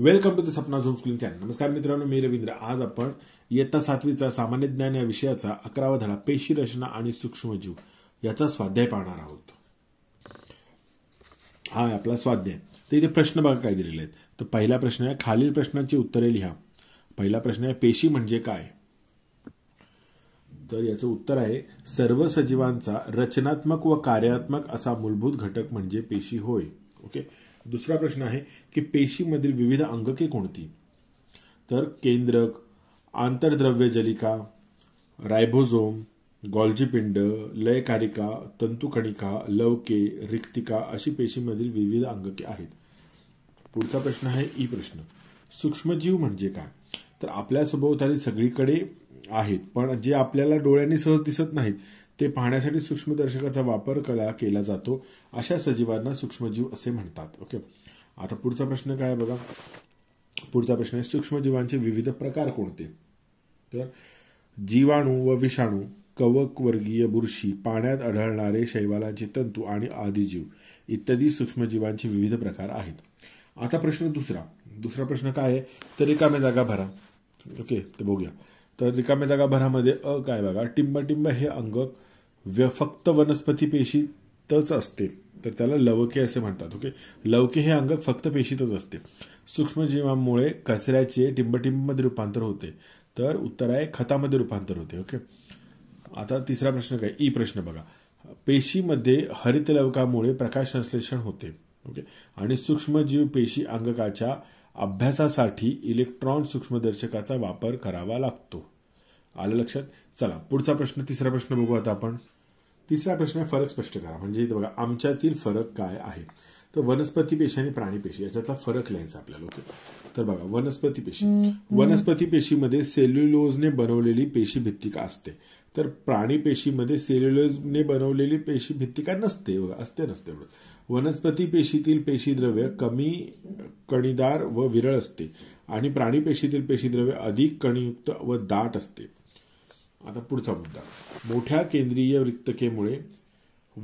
welcome to the Sapna झोम schooling channel नमस्कार मित्रांनो मी रवींद्र आज आपण इयत्ता सातवीचा सामान्य ज्ञान या विषयाचा अकरावा धडा पेशी रचना आणि सूक्ष्मजीव याचा स्वाध्याय पाहणार आहोत हा आपला स्वाध्याय तर इथे प्रश्न बघा काय दिलेले आहेत तर पहिला प्रश्न आहे खालील प्रश्नांची उत्तरे लिहा पहिला प्रश्न आहे पेशी म्हणजे काय तर याचं उत्तर आहे सर्व सजीवांचा रचनात्मक व कार्यात्मक असा मूलभूत घटक म्हणजे पेशी होय ओके दुसरा प्रश्न आहे की पेशीमधील विविध अंगके कोणती तर केंद्रक आंतरद्रव्य जलिका रायबोझोम गॉल्जीपिंड लयकारिका तंतुकणिका लवके रिक्तिका अशी पेशीमधील विविध अंगके आहेत पुढचा प्रश्न आहे ई प्रश्न सूक्ष्मजीव म्हणजे काय तर आपल्या सभोवताली सगळीकडे आहेत पण जे आपल्याला डोळ्यांनी सहज दिसत नाहीत ते पाहण्यासाठी सूक्ष्मदर्शकाचा वापर कला केला जातो अशा सजीवांना सूक्ष्मजीव असे म्हणतात ओके आता पुढचा प्रश्न काय बघा पुढचा प्रश्न आहे सूक्ष्मजीवांचे विविध प्रकार कोणते तर जीवाणू व विषाणू कवकवर्गीय बुरशी पाण्यात आढळणारे शैवालांचे तंतू आणि आदिजीव इत्यादी सूक्ष्मजीवांचे विविध प्रकार आहेत आता प्रश्न दुसरा दुसरा प्रश्न काय आहे तर रिकाम्या जागा भरा ओके ते बघूया तर रिकाम्या जागा भरामध्ये अ काय बघा टिंबटिंब हे अंग व्य फक्त वनस्पती पेशीतच असते तर त्याला लवके असे म्हणतात ओके लवके हे अंग फक्त पेशीतच असते सूक्ष्मजीवांमुळे कचऱ्याचे टिंबटिंबमध्ये रूपांतर होते तर उत्तर आहे खतामध्ये रूपांतर होते ओके आता तिसरा प्रश्न काय ई प्रश्न बघा पेशीमध्ये हरित लवकामुळे प्रकाश संश्लेषण होते ओके आणि सूक्ष्मजीव पेशी अंगकाच्या अभ्यासासाठी इलेक्ट्रॉन सूक्ष्मदर्शकाचा वापर करावा लागतो आलं लक्षात चला पुढचा प्रश्न तिसरा प्रश्न बघू आता आपण तिसरा प्रश्न आहे फरक स्पष्ट करा म्हणजे इथं बघा आमच्यातील फरक काय आहे तर वनस्पती पेशी आणि प्राणी पेशी याच्यातला फरक लिहायचा आपल्याला ओके तर बघा वनस्पती पेशी वनस्पती पेशीमध्ये सेल्युलोजने बनवलेली पेशी भित्तिका असते तर प्राणी पेशीमध्ये सेल्युलोजने बनवलेली पेशी भित्तिका नसते बघा असते नसते वनस्पती पेशीतील पेशीद्रव्य कमी कणीदार व विरळ असते आणि प्राणी पेशीतील पेशीद्रव्य अधिक कणीयुक्त व दाट असते आता पुढचा मुद्दा मोठ्या केंद्रीय रिक्तकेमुळे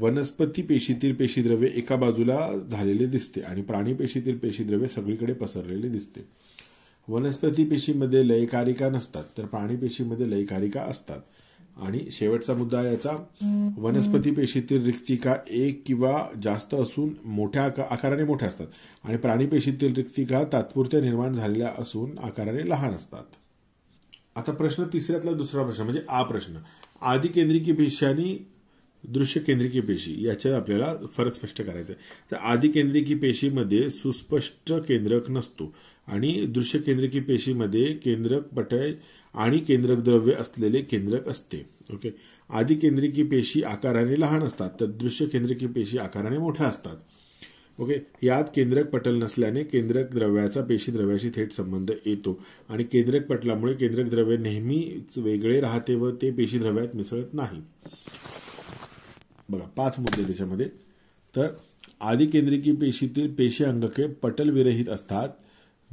वनस्पती पेशीतील पेशीद्रव्ये एका बाजूला झालेले दिसते आणि प्राणी पेशीतील पेशीद्रव्ये सगळीकडे पसरलेले दिसते वनस्पती पेशीमध्ये लयकारिका नसतात तर प्राणी पेशीमध्ये लयकारिका असतात आणि शेवटचा मुद्दा याचा वनस्पती पेशीतील रिक्तिका एक किंवा जास्त असून मोठ्या आकाराने मोठ्या असतात आणि प्राणी पेशीतील रिक्तिका तात्पुरत्या निर्माण झालेल्या असून आकाराने लहान असतात आता प्रश्न तिसऱ्यातला दुसरा प्रश्न म्हणजे आ प्रश्न आधी केंद्रिकी पेशी आणि दृश्य केंद्रिकी पेशी याच्यात आपल्याला फरक स्पष्ट करायचा आहे तर आधी केंद्रिकी पेशीमध्ये सुस्पष्ट केंद्रक नसतो आणि दृश्य केंद्रिकी पेशीमध्ये केंद्रक पटय आणि केंद्रक द्रव्य असलेले केंद्रक असते ओके आधी केंद्रिकी पेशी आकाराने लहान असतात तर दृश्य केंद्रिकी पेशी आकाराने मोठ्या असतात ओके यात केंद्रक पटल नसल्याने केंद्रक द्रव्याचा पेशी द्रव्याशी थेट संबंध येतो आणि केंद्रक पटलामुळे केंद्रक द्रव्य नेहमीच वेगळे राहते व ते पेशी द्रव्यात मिसळत नाही बघा पाच मुद्दे त्याच्यामध्ये तर आदिकेंद्रिकी पेशीतील पेशी अंगके पटल विरहित असतात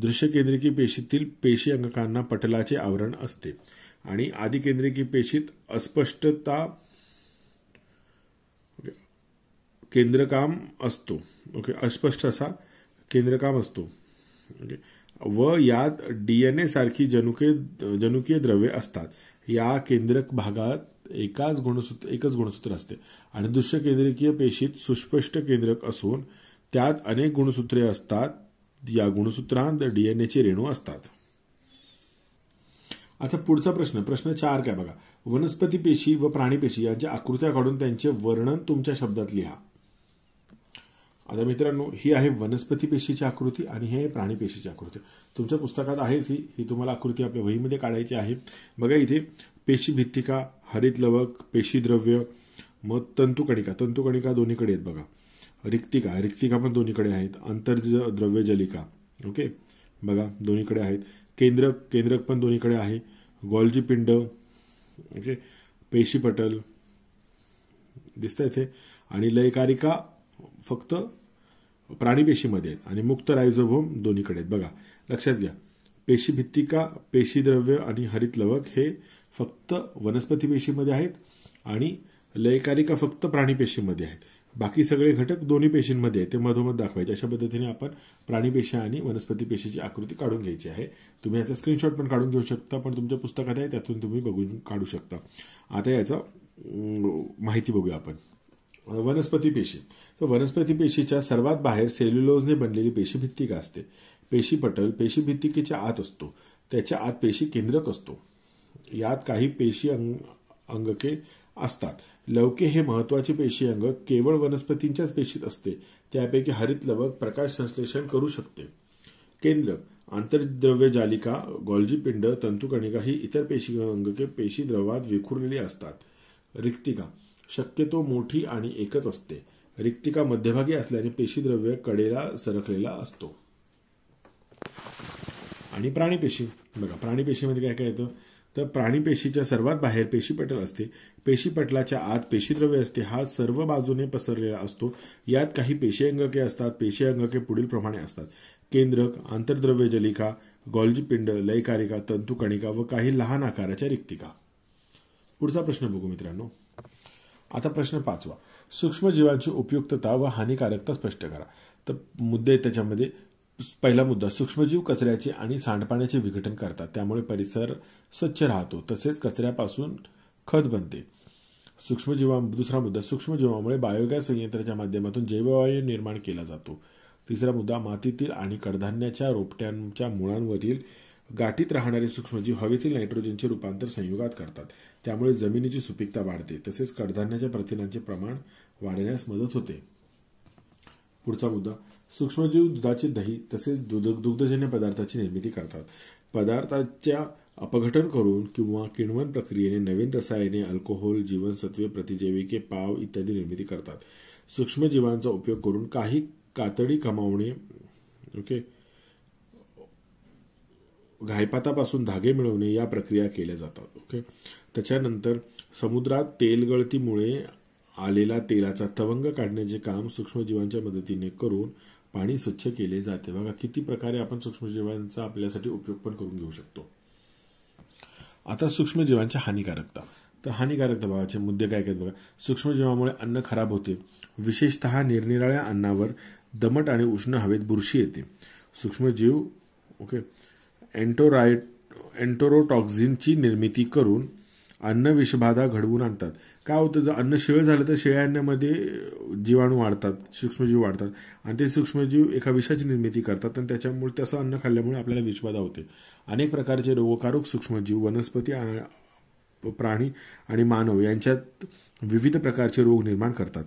दृश्यकेंद्रिकी पेशीतील पेशी अंगकांना पटलाचे आवरण असते आणि आदिकेंद्रिकी पेशीत अस्पष्टता केंद्रकाम असतो ओके अस्पष्ट असा केंद्रकाम असतो ओके व यात डीएनए सारखी जनुके जनुकीय द्रव्ये असतात या केंद्रक भागात एकाच गुणसूत्र एकच गुणसूत्र असते आणि दृश्य केंद्रकीय पेशीत सुस्पष्ट केंद्रक असून त्यात अनेक गुणसूत्रे असतात या गुणसूत्रांत डीएनएचे रेणू असतात आता पुढचा प्रश्न प्रश्न चार काय बघा वनस्पती पेशी व प्राणी पेशी यांच्या आकृत्या काढून त्यांचे वर्णन तुमच्या शब्दात लिहा आता मित्रांनो ही आहे वनस्पती पेशीची आकृती आणि हे प्राणी पेशीची आकृती तुमच्या पुस्तकात आहेच ही ही तुम्हाला आकृती आपल्या वहीमध्ये काढायची आहे बघा इथे पेशी भित्तिका हरित लवक द्रव्य मग तंतुकणिका तंतुकणिका दोन्हीकडे आहेत बघा रिक्तिका रिक्तिका पण दोन्हीकडे आहेत अंतर द्रव्य जलिका ओके बघा दोन्हीकडे आहेत केंद्रक केंद्रक पण दोन्हीकडे आहे गोल्जी पिंड ओके पेशीपटल दिसतं इथे आणि लयकारिका फक्त प्राणी पेशीमध्ये आहेत आणि मुक्त रायझोभोम दोन्हीकडे आहेत बघा लक्षात घ्या पेशी पेशीभित्तिका पेशीद्रव्य आणि हरित लवक हे फक्त वनस्पती पेशीमध्ये आहेत आणि लयकारिका फक्त प्राणी प्राणीपेशीमध्ये आहेत बाकी सगळे घटक दोन्ही पेशींमध्ये आहेत ते मधोमध दाखवायचे अशा पद्धतीने आपण प्राणी पेशी आणि वनस्पती पेशीची आकृती काढून घ्यायची आहे तुम्ही याचा स्क्रीनशॉट पण काढून घेऊ शकता पण तुमच्या पुस्तकात आहे त्यातून तुम्ही बघून काढू शकता आता याचा माहिती बघूया आपण वनस्पती पेशी तर वनस्पती पेशीच्या सर्वात बाहेर सेल्युलोजने बनलेली पेशीभित्तिका असते पेशीपटल पेशीभित्तिकेच्या आत असतो त्याच्या आत पेशी केंद्रक असतो यात काही पेशी अंग अंगके असतात लवके हे महत्वाचे पेशी अंग केवळ वनस्पतींच्याच पेशीत असते त्यापैकी हरित लवक प्रकाश संश्लेषण करू शकते केंद्र आंतरद्रव्य जालिका गॉल्जी पिंड तंतुकणिका ही इतर पेशी अंगके पेशी द्रवात विखुरलेली असतात रिक्तिका शक्यतो मोठी आणि एकच असते रिक्तिका मध्यभागी असल्याने पेशीद्रव्य कडेला सरकलेला असतो आणि प्राणीपेशी बघा प्राणीपेशीमध्ये काय काय येतं तर प्राणीपेशीच्या सर्वात बाहेर पेशीपटल असते पेशीपटलाच्या आत पेशीद्रव्य असते हा सर्व बाजूने पसरलेला असतो यात काही पेशी अंगके असतात पेशीअंगके पुढील प्रमाणे असतात केंद्रक आंतरद्रव्य जलिका पिंड लयकारिका तंतुकणिका व काही लहान आकाराच्या रिक्तिका पुढचा प्रश्न बघू मित्रांनो आता प्रश्न पाचवा सूक्ष्मजीवांची उपयुक्तता व हानिकारकता स्पष्ट करा तर मुद्दे त्याच्यामध्ये पहिला मुद्दा सूक्ष्मजीव कचऱ्याचे आणि सांडपाण्याचे विघटन करतात त्यामुळे परिसर स्वच्छ राहतो तसेच कचऱ्यापासून खत बनते सूक्ष्मजीवा दुसरा मुद्दा सूक्ष्मजीवामुळे बायोगॅस संयंत्राच्या माध्यमातून जैववायू निर्माण केला जातो तिसरा मुद्दा मातीतील आणि कडधान्याच्या रोपट्यांच्या मुळांवरील गाठीत राहणारे सूक्ष्मजीव हवेतील नायट्रोजनचे रूपांतर संयुगात करतात त्यामुळे जमिनीची सुपीकता वाढते तसेच कडधान्याच्या प्रथिनांचे प्रमाण वाढण्यास मदत होते पुढचा मुद्दा सूक्ष्मजीव दुधाचे दही तसेच दुग्धजन्य पदार्थाची निर्मिती करतात पदार्थाच्या अपघटन करून किंवा किण्वन प्रक्रियेने नवीन रसायने अल्कोहोल जीवनसत्वे प्रतिजैविके पाव इत्यादी निर्मिती करतात सूक्ष्मजीवांचा उपयोग करून काही कातडी कमावणे ओके घायपातापासून धागे मिळवणे या प्रक्रिया केल्या जातात ओके त्याच्यानंतर समुद्रात तेलगळतीमुळे आलेला तेलाचा तवंग काढण्याचे काम सूक्ष्मजीवांच्या मदतीने करून पाणी स्वच्छ केले जाते बघा किती प्रकारे आपण सूक्ष्मजीवांचा आपल्यासाठी उपयोग पण करून घेऊ शकतो आता सूक्ष्मजीवांच्या हानिकारकता तर हानिकारकता भावाचे मुद्दे काय काय बघा सूक्ष्मजीवामुळे अन्न खराब होते विशेषतः निरनिराळ्या अन्नावर दमट आणि उष्ण हवेत बुरशी येते सूक्ष्मजीव ओके अँटोराय अँटोरोटॉक्झिनची निर्मिती करून अन्न विषबाधा घडवून आणतात काय होतं जर अन्न शिळ झालं तर शिळ्या अन्नामध्ये जीवाणू वाढतात सूक्ष्मजीव वाढतात आणि ते सूक्ष्मजीव एका विषाची निर्मिती करतात आणि त्याच्यामुळे तसं अन्न खाल्ल्यामुळे आपल्याला विषबाधा होते अनेक प्रकारचे रोगकारक सूक्ष्मजीव वनस्पती प्राणी आणि मानव यांच्यात विविध प्रकारचे रोग निर्माण करतात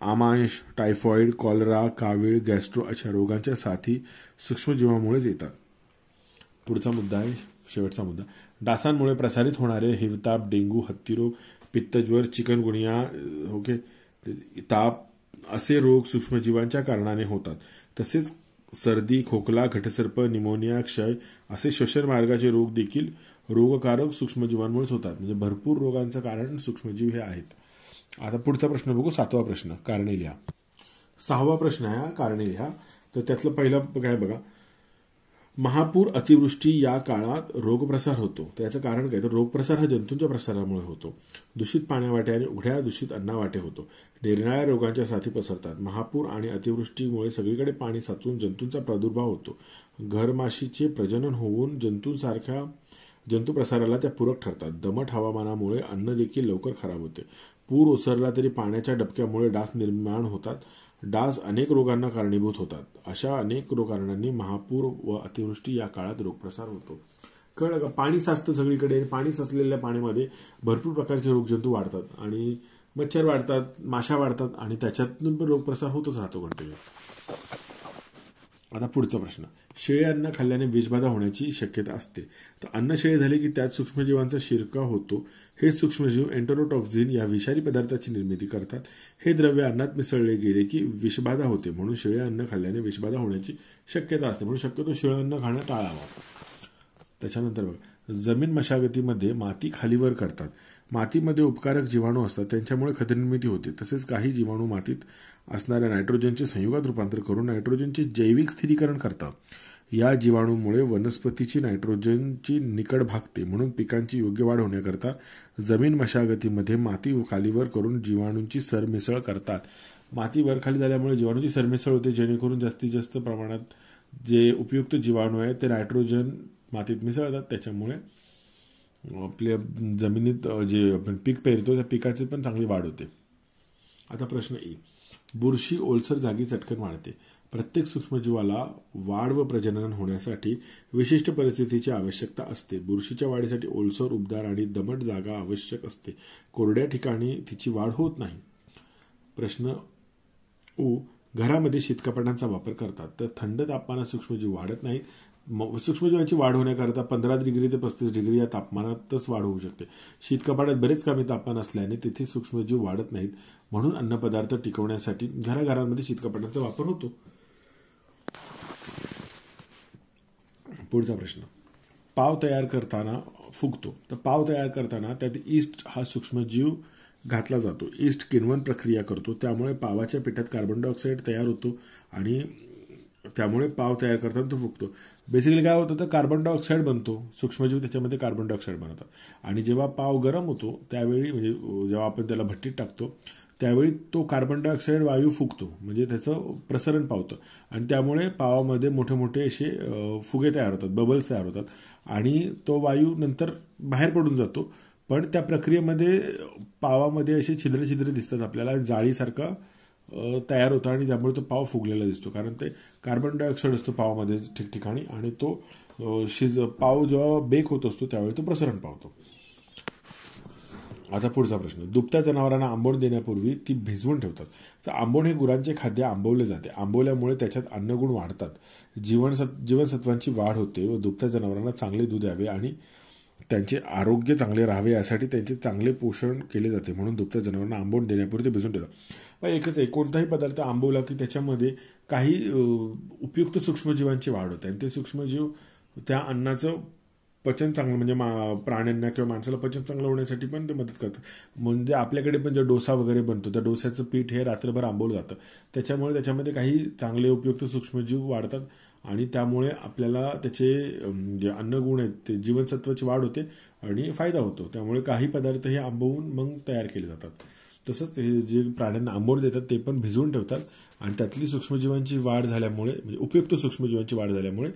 आमांश टायफॉईड कॉलरा कावीळ गॅस्ट्रो अशा रोगांच्या साथी सूक्ष्मजीवामुळेच येतात पुढचा मुद्दा आहे शेवटचा मुद्दा डासांमुळे प्रसारित होणारे हिवताप डेंगू हत्तीरोग पित्तज्वर चिकनगुनिया ओके ताप असे रोग सूक्ष्मजीवांच्या कारणाने होतात तसेच सर्दी खोकला घटसर्प निमोनिया क्षय असे श्वसन मार्गाचे रोग देखील रोगकारक सूक्ष्मजीवांमुळेच होतात म्हणजे भरपूर रोगांचं कारण सूक्ष्मजीव हे आहेत आता पुढचा प्रश्न बघू सातवा प्रश्न कारणे लिहा सहावा प्रश्न आहे कारणे लिहा तर त्यातलं पहिलं काय बघा महापूर अतिवृष्टी या काळात रोगप्रसार होतो त्याचं कारण काय तर रोगप्रसार हा जंतूंच्या प्रसारामुळे होतो दूषित पाण्यावाटे आणि उघड्या दूषित अन्नावाटे होतो निरनिळ्या रोगांच्या साथी पसरतात महापूर आणि अतिवृष्टीमुळे सगळीकडे पाणी साचून जंतूंचा प्रादुर्भाव होतो घरमाशीचे प्रजनन होऊन जंतूंसारख्या जंतू प्रसाराला त्या पूरक ठरतात दमट हवामानामुळे अन्न देखील लवकर खराब होते पूर ओसरला तरी पाण्याच्या डबक्यामुळे डास निर्माण होतात डास अनेक रोगांना कारणीभूत होतात अशा अनेक कारणांनी महापूर व अतिवृष्टी या काळात रोगप्रसार होतो कळलं का पाणी साचतं सगळीकडे पाणी साचलेल्या पाण्यामध्ये भरपूर प्रकारचे रोगजंतू वाढतात आणि मच्छर वाढतात माशा वाढतात आणि त्याच्यातून पण रोगप्रसार होतच राहतो कंटिन्यू आता पुढचा प्रश्न शेळे अन्न खाल्ल्याने विषबाधा होण्याची शक्यता असते तर अन्न शेळे झाले की त्यात सूक्ष्मजीवांचा शिरका होतो हे सूक्ष्मजीव एन्टरोटॉक्झिन या विषारी पदार्थाची निर्मिती करतात हे द्रव्य अन्नात मिसळले गेले की विषबाधा होते म्हणून शेळे अन्न खाल्ल्याने विषबाधा होण्याची शक्यता असते म्हणून शक्यतो शेळे अन्न खाणं टाळावा त्याच्यानंतर बघ जमीन मशागतीमध्ये माती खालीवर करतात मातीमध्ये उपकारक जीवाणू असतात त्यांच्यामुळे खतनिर्मिती होते तसेच काही जीवाणू मातीत असणाऱ्या नायट्रोजनचे संयुगात रूपांतर करून नायट्रोजनचे जैविक स्थिरीकरण करतात या जीवाणूमुळे वनस्पतीची नायट्रोजनची निकड भागते म्हणून पिकांची योग्य वाढ होण्याकरता जमीन मशागतीमध्ये माती खालीवर करून जीवाणूंची सरमिसळ करतात माती वर खाली झाल्यामुळे जीवाणूंची सरमिसळ होते जेणेकरून जास्तीत जास्त प्रमाणात जे उपयुक्त जीवाणू आहेत ते नायट्रोजन मातीत मिसळतात त्याच्यामुळे आपल्या जमिनीत जे आपण पीक पेरतो त्या पिकाची पण चांगली वाढ होते आता प्रश्न ए बुरशी ओलसर जागी चटकन वाढते प्रत्येक सूक्ष्मजीवाला वाढ व प्रजनन होण्यासाठी विशिष्ट परिस्थितीची आवश्यकता असते बुरशीच्या वाढीसाठी ओलसर उबदार आणि दमट जागा आवश्यक असते कोरड्या ठिकाणी तिची वाढ होत नाही प्रश्न ओ घरामध्ये शीतकपाटांचा वापर करतात तर थंड तापमानात सूक्ष्मजीव वाढत नाहीत सूक्ष्मजीवांची वाढ होण्याकरता पंधरा डिग्री ते पस्तीस डिग्री या तापमानातच वाढ होऊ शकते शीतकपाटात बरेच कमी तापमान असल्याने तिथे सूक्ष्मजीव वाढत नाहीत म्हणून अन्नपदार्थ टिकवण्यासाठी घराघरांमध्ये शीतकपाटाचा वापर होतो पुढचा प्रश्न पाव तयार करताना फुगतो तर पाव तयार करताना त्यात ईस्ट हा सूक्ष्मजीव घातला जातो ईस्ट किण्वन प्रक्रिया करतो त्यामुळे पावाच्या पिठात कार्बन डायऑक्साईड तयार होतो आणि त्यामुळे पाव तयार करताना तो फुगतो बेसिकली काय होतं तर कार्बन डायऑक्साईड बनतो सूक्ष्मजीव त्याच्यामध्ये कार्बन डायऑक्साईड बनवतात आणि जेव्हा पाव गरम होतो त्यावेळी म्हणजे जेव्हा आपण त्याला भट्टीत टाकतो त्यावेळी तो कार्बन डायऑक्साईड वायू फुगतो म्हणजे त्याचं प्रसरण पावतं आणि त्यामुळे पावामध्ये मोठे मोठे असे फुगे तयार होतात बबल्स तयार होतात आणि तो वायू नंतर बाहेर पडून जातो पण त्या प्रक्रियेमध्ये पावामध्ये असे छिद्र छिद्र दिसतात आपल्याला जाळीसारखं तयार होतं आणि त्यामुळे तो पाव फुगलेला दिसतो कारण ते कार्बन डायऑक्साईड असतो पावामध्ये ठिकठिकाणी आणि तो शिज पाव जेव्हा बेक होत असतो त्यावेळी तो प्रसरण पावतो आता पुढचा प्रश्न दुभत्या जनावरांना आंबोण देण्यापूर्वी ती भिजवून ठेवतात तर आंबोण हे गुरांचे खाद्य आंबवले जाते आंबवल्यामुळे त्याच्यात अन्नगुण वाढतात जीवनसत् जीवनसत्वांची वाढ होते व दुभत्या जनावरांना चांगले दूध द्यावे आणि त्यांचे आरोग्य चांगले राहावे यासाठी त्यांचे चांगले पोषण केले जाते म्हणून दुभत्या जनावरांना आंबून देण्यापूर्वी ते भिजून ठेवतात एकच एक कोणताही पदार्थ आंबवला की त्याच्यामध्ये काही उपयुक्त सूक्ष्मजीवांची वाढ होते आणि ते सूक्ष्मजीव त्या अन्नाचं पचन चांगलं म्हणजे मा प्राण्यांना किंवा माणसाला पचन चांगलं होण्यासाठी पण ते मदत करतात म्हणजे आपल्याकडे पण जे डोसा वगैरे बनतो त्या डोस्याचं पीठ हे रात्रभर आंबवलं जातं त्याच्यामुळे त्याच्यामध्ये काही चांगले उपयुक्त सूक्ष्मजीव वाढतात आणि त्यामुळे आपल्याला त्याचे जे अन्नगुण आहेत ते जीवनसत्वाची वाढ होते आणि फायदा होतो त्यामुळे काही पदार्थ हे आंबवून मग तयार केले जातात तसंच हे जे प्राण्यांना आंबोड देतात ते पण भिजवून ठेवतात आणि त्यातली सूक्ष्मजीवांची वाढ झाल्यामुळे म्हणजे उपयुक्त सूक्ष्मजीवांची वाढ झाल्यामुळे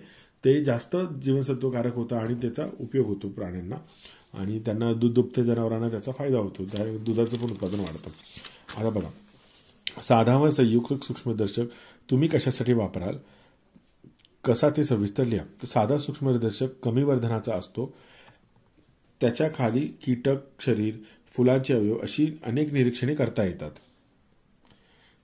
ते जास्त जीवनसत्वकारक होतं आणि त्याचा उपयोग होतो प्राण्यांना आणि त्यांना दूध दुभते जनावरांना त्याचा फायदा होतो त्या दुधाचं पण उत्पादन वाढतं आता बघा साधा व संयुक्त सूक्ष्मदर्शक तुम्ही कशासाठी वापराल कसा ते सविस्तर लिहा तर साधा सूक्ष्मदर्शक कमी वर्धनाचा असतो त्याच्या खाली कीटक शरीर फुलांचे अवयव अशी अनेक निरीक्षणे करता येतात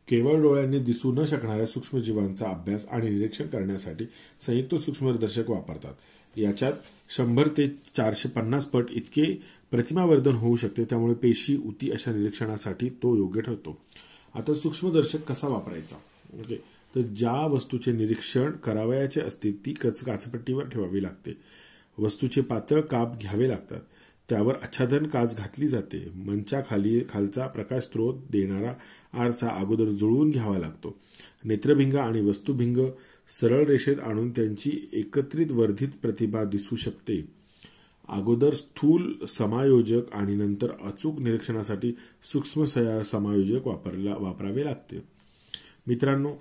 केवळ डोळ्यांनी दिसू न शकणाऱ्या सूक्ष्मजीवांचा अभ्यास आणि निरीक्षण करण्यासाठी संयुक्त सूक्ष्मदर्शक वापरतात याच्यात शंभर ते चारशे पन्नास पट इतके प्रतिमावर्धन होऊ शकते त्यामुळे पेशी उती अशा निरीक्षणासाठी तो योग्य ठरतो आता सूक्ष्मदर्शक कसा वापरायचा ओके तर ज्या वस्तूचे निरीक्षण करावयाचे असते ती कच काचपट्टीवर ठेवावी लागते वस्तूचे पातळ काप घ्यावे लागतात त्यावर आच्छादन काच घातली जाते मंचा खाली खालचा प्रकाश स्रोत देणारा आरसा अगोदर जुळवून घ्यावा लागतो नेत्रभिंग आणि वस्तुभिंग सरळ रेषेत आणून त्यांची एकत्रित वर्धित प्रतिभा दिसू शकते अगोदर स्थूल समायोजक आणि नंतर अचूक निरीक्षणासाठी सूक्ष्म समायोजक वापरला वापरावे लागते मित्रांनो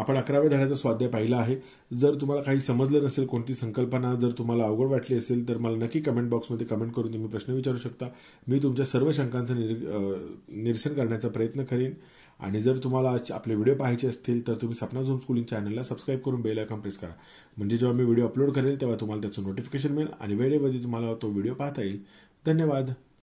आपण अकराव्या धड्याचा स्वाध्याय पाहिला आहे जर तुम्हाला काही समजलं नसेल कोणती संकल्पना जर तुम्हाला अवघड वाटली असेल तर मला नक्की कमेंट बॉक्समध्ये कमेंट करून तुम्ही प्रश्न विचारू शकता मी तुमच्या सर्व शंकांचं निरसन करण्याचा प्रयत्न करेन आणि जर तुम्हाला आपले व्हिडिओ पाहायचे असतील तर तुम्ही सपना झोम स्कूलिंग चॅनलला सबस्क्राईब करून बेल आयकॉन प्रेस करा म्हणजे जेव्हा मी व्हिडिओ अपलोड करेल तेव्हा तुम्हाला त्याचं नोटिफिकेशन मिळेल आणि वेळेमध्ये तुम्हाला तो व्हिडिओ पाहता येईल धन्यवाद